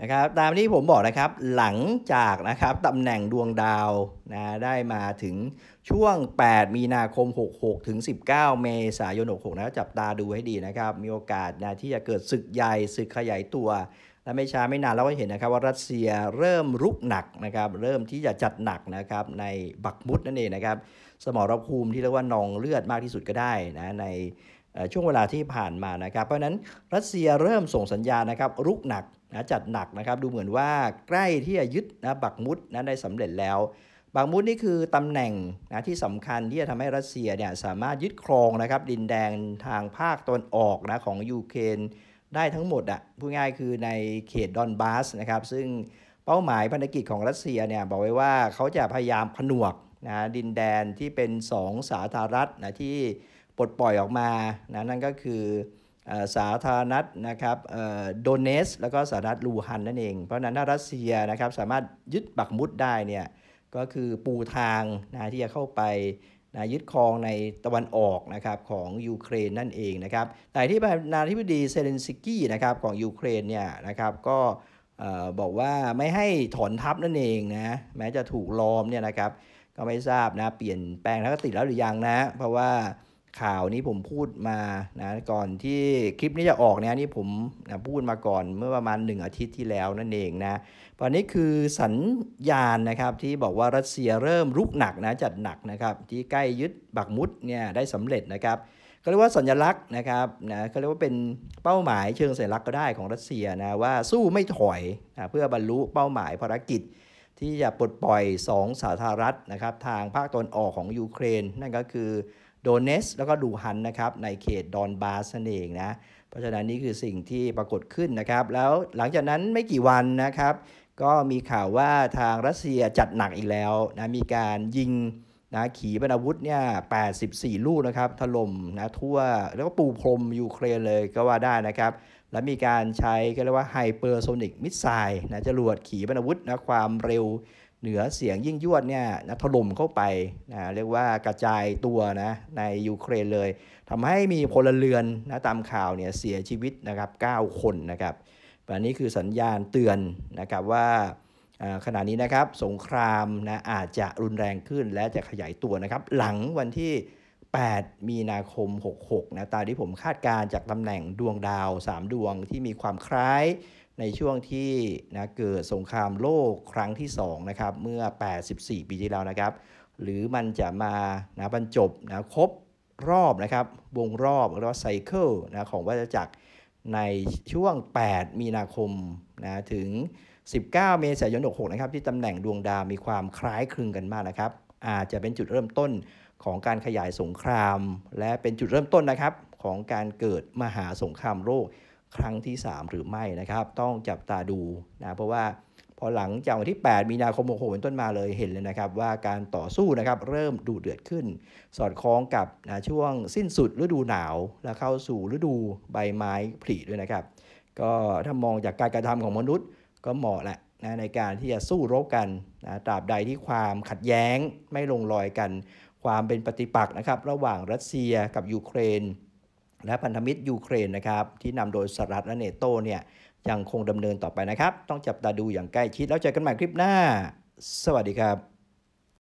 นะครับตามที่ผมบอกนะครับหลังจากนะครับตำแหน่งดวงดาวนะได้มาถึงช่วง 8 มีนาคม 66 ถึง 19เมษายน 66นะจับตาดูให้ดีนะครับมีโอกาสนะที่จะเกิดศึกใหญ่ศึกขยายตัว และไม่ช้าไม่นานเราก็เห็นนะครับว่ารัสเซียเริ่มรุกหนักนะครับเริ่มที่จะจัดหนักนะครับในบักมุดนั่นเองนะครับสมรภูมิที่เรียกว่านองเลือดมากที่สุดก็ได้นะในช่วงเวลาที่ผ่านมานะครับ เพราะนั้นรัสเซียเริ่มส่งสัญญาณนะครับรุกหนักนะจัดหนักนะครับ ดูเหมือนว่าใกล้ที่จะยึดนะบักมุดนะได้สำเร็จแล้ว บักมุดนี่คือตำแหน่งนะที่สำคัญที่จะทำให้รัสเซียเนี่ยสามารถยึดครองนะครับ ดินแดงทางภาคตะวันออกนะของยูเครนได้ทั้งหมดอ่ะพูดง่ายคือในเขตดอนบาสนะครับ ซึ่งเป้าหมายพันธกิจของรัสเซียเนี่ยบอกไว้ว่าเขาจะพยายามผนวกนะดินแดนที่เป็นสองสาธารณรัฐนะที่ปลดปล่อยออกมานะนั่นก็คือสาธารณรัฐนะครับโดเนส แล้วก็สาธารณรัฐลูฮันนั่นเอง เพราะนั้นถ้ารัสเซียนะครับสามารถยึดบักมุดได้เนี่ยก็คือปูทางนะที่จะเข้าไปนะยึดครองในตะวันออกนะครับของยูเครนนั่นเองนะครับแต่ที่ประธานาธิบดีเซเลนสกี้นะครับของยูเครนเนี่ยนะครับก็บอกว่าไม่ให้ถอนทัพนั่นเองนะแม้จะถูกล้อมเนี่ยนะครับก็ไม่ทราบนะเปลี่ยนแปลงทัศนคติแล้วหรือยังนะ เพราะว่าข่าวนี้ผมพูดมานะก่อนที่คลิปนี้จะออกเนี่ยนี่ผมนะพูดมาก่อนเมื่อประมาณ 1 อาทิตย์ที่แล้วนั่นเองนะตอนนี้คือสัญญาณนะครับที่บอกว่ารัสเซียเริ่มรุกหนักนะจัดหนักนะครับที่ใกล้ยึดบักมุดเนี่ยได้สำเร็จนะครับ ก็เรียกว่าสัญลักษณ์นะครับนะก็เรียกว่าเป็นเป้าหมายเชิงสัญลักษณ์ก็ได้ของรัสเซียนะว่าสู้ไม่ถอยนะเพื่อบรรลุเป้าหมายภารกิจ ที่จะปลดปล่อย 2 สาธารณรัฐนะครับ ทางภาคตะวันออกของยูเครนนั่นก็คือโดเนส แล้วก็ดูฮันนะครับ ในเขตดอนบาสน่เองนะ เพราะฉะนั้นนี่คือสิ่งที่ปรากฏขึ้นนะครับ แล้วหลังจากนั้นไม่กี่วันนะครับ ก็มีข่าวว่าทางรัสเซียจัดหนักอีกแล้วนะมีการยิงนะขีปนาวุธเนี่ย 84 ลูกนะครับถล่มนะทั่วแล้วก็ปูพรมยูเครนเลยก็ว่าได้นะครับ แล้วมีการใช้ก็เรียกว่าไฮเปอร์โซนิกมิสไซล์นะจรวดขีปนาวุธนะความเร็วเหนือเสียงยิ่งยวดเนี่ยนะถล่มเข้าไปนะเรียกว่ากระจายตัวนะในยูเครนเลย ทำให้มีพลเรือนนะตามข่าวเนี่ยเสียชีวิตนะครับ9คนนะครับอันนี้คือสัญญาณเตือนนะครับว่าขณะนี้นะครับสงครามนะอาจจะรุนแรงขึ้นและจะขยายตัวนะครับหลังวันที่ 8 มีนาคม 66นะตามที่ผมคาดการจากตำแหน่งดวงดาว 3 ดวงที่มีความคล้ายในช่วงที่นะเกิดสงครามโลกครั้งที่2นะครับเมื่อ 84 ปีที่แล้วนะครับหรือมันจะมานะบรรจบนะครบรอบนะครับวงรอบ หรือว่าไซเคิลนะของวัฏจักรในช่วง 8 มีนาคมนะถึง 19 เมษายน66นะครับที่ตำแหน่งดวงดาวมีความคล้ายคลึงกันมากนะครับ อาจจะเป็นจุดเริ่มต้นของการขยายสงคราม และเป็นจุดเริ่มต้นนะครับของการเกิดมหาสงครามโลกครั้งที่ 3 หรือไม่นะครับ ต้องจับตาดูนะเพราะว่าพอหลังจากวันที่ 8 มีนาคมโหเป็นต้นมาเลยเห็นเลยนะครับว่าการต่อสู้นะครับเริ่มดูเดือดขึ้น สอดคล้องกับนะช่วงสิ้นสุดฤดูหนาว และเข้าสู่ฤดูใบไม้ผลิด้วยนะครับ ก็ถ้ามองจากการกระทำของมนุษย์ก็เหมาะแหละนะในการที่จะสู้รบกันนะตราบใดที่ความขัดแย้งไม่ลงรอยกัน ความเป็นปฏิปักษ์นะครับระหว่างรัสเซียกับยูเครนและพันธมิตรยูเครนนะครับ ที่นำโดยสหรัฐและเนโตเนี่ยยังคงดำเนินต่อไปนะครับ ต้องจับตาดูอย่างใกล้ชิด แล้วเจอกันใหม่คลิปหน้า สวัสดีครับ